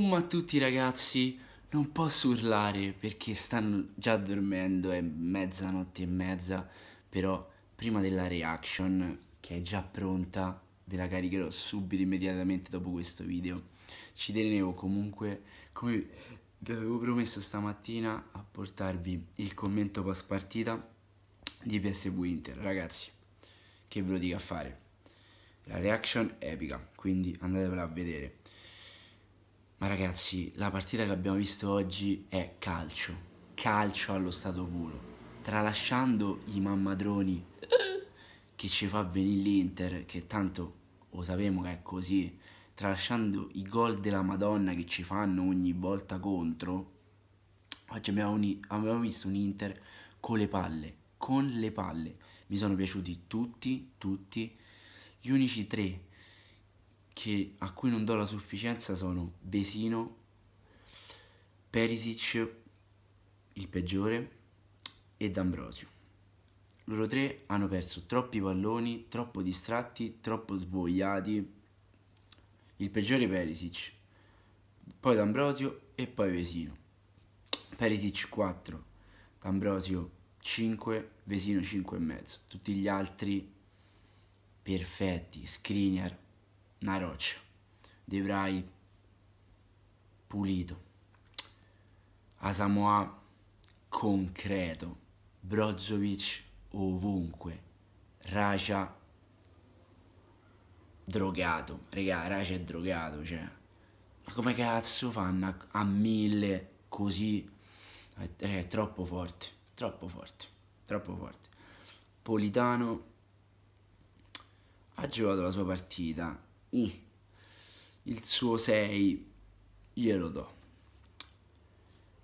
Um a tutti ragazzi, non posso urlare perché stanno già dormendo, è mezzanotte e mezza, però prima della reaction che è già pronta ve la caricherò subito immediatamente dopo questo video. Ci tenevo comunque, come vi avevo promesso stamattina, a portarvi il commento post partita di PSV Inter, ragazzi, che ve lo dico a fare. La reaction epica, quindi andatevela a vedere. Ma ragazzi, la partita che abbiamo visto oggi è calcio, calcio allo stato puro, tralasciando i mammadroni che ci fa venire l'Inter, che tanto lo sapevamo che è così, tralasciando i gol della Madonna che ci fanno ogni volta contro, oggi abbiamo, un, abbiamo visto un Inter con le palle, con le palle, mi sono piaciuti tutti, tutti, gli unici tre che, a cui non do la sufficienza sono Vesino, Perisic, il peggiore, e D'Ambrosio. Loro tre hanno perso troppi palloni, troppo distratti, troppo svogliati. Il peggiore Perisic, poi D'Ambrosio e poi Vesino. Perisic 4, D'Ambrosio 5, Vesino 5,5. Tutti gli altri perfetti, Skriniar una roccia, di dovrai pulito, a Samoa concreto, Brozovic ovunque, Racia drogato, regà, Racia è drogato, cioè, ma come cazzo fanno a, a mille così, è, eh, è troppo forte, troppo forte, troppo forte. Politano ha giocato la sua partita il suo 6 glielo do.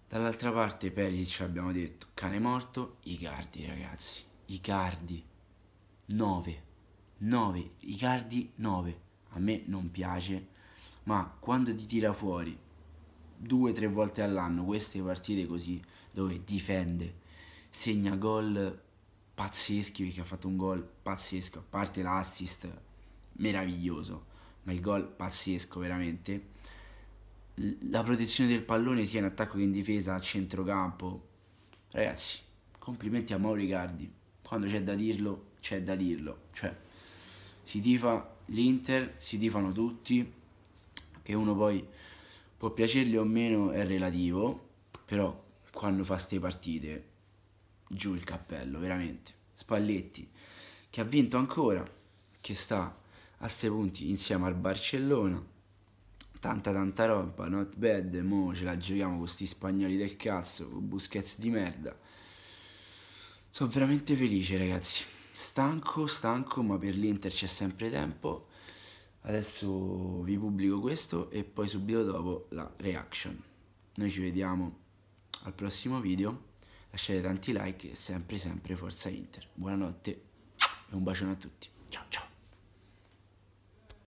Dall'altra parte Perisic abbiamo detto cane morto, Icardi ragazzi, Icardi 9, 9, Icardi 9, a me non piace, ma quando ti tira fuori due o tre volte all'anno queste partite così dove difende, segna gol pazzeschi perché ha fatto un gol pazzesco, a parte l'assist meraviglioso ma il gol pazzesco veramente. La protezione del pallone sia in attacco che in difesa a centrocampo. Ragazzi, complimenti a Mauro Icardi. Quando c'è da dirlo, c'è da dirlo. Cioè, si tifa l'Inter, si tifano tutti. Che uno poi può piacergli o meno è relativo, però quando fa ste partite, giù il cappello, veramente. Spalletti, che ha vinto ancora, che sta a 6 punti insieme al Barcellona. Tanta tanta roba, not bad, mo ce la giochiamo con sti spagnoli del cazzo, con Busquets di merda. Sono veramente felice ragazzi, stanco, stanco, ma per l'Inter c'è sempre tempo. Adesso vi pubblico questo e poi subito dopo la reaction. Noi ci vediamo al prossimo video, lasciate tanti like e sempre sempre forza Inter. Buonanotte e un bacione a tutti. Ciao ciao!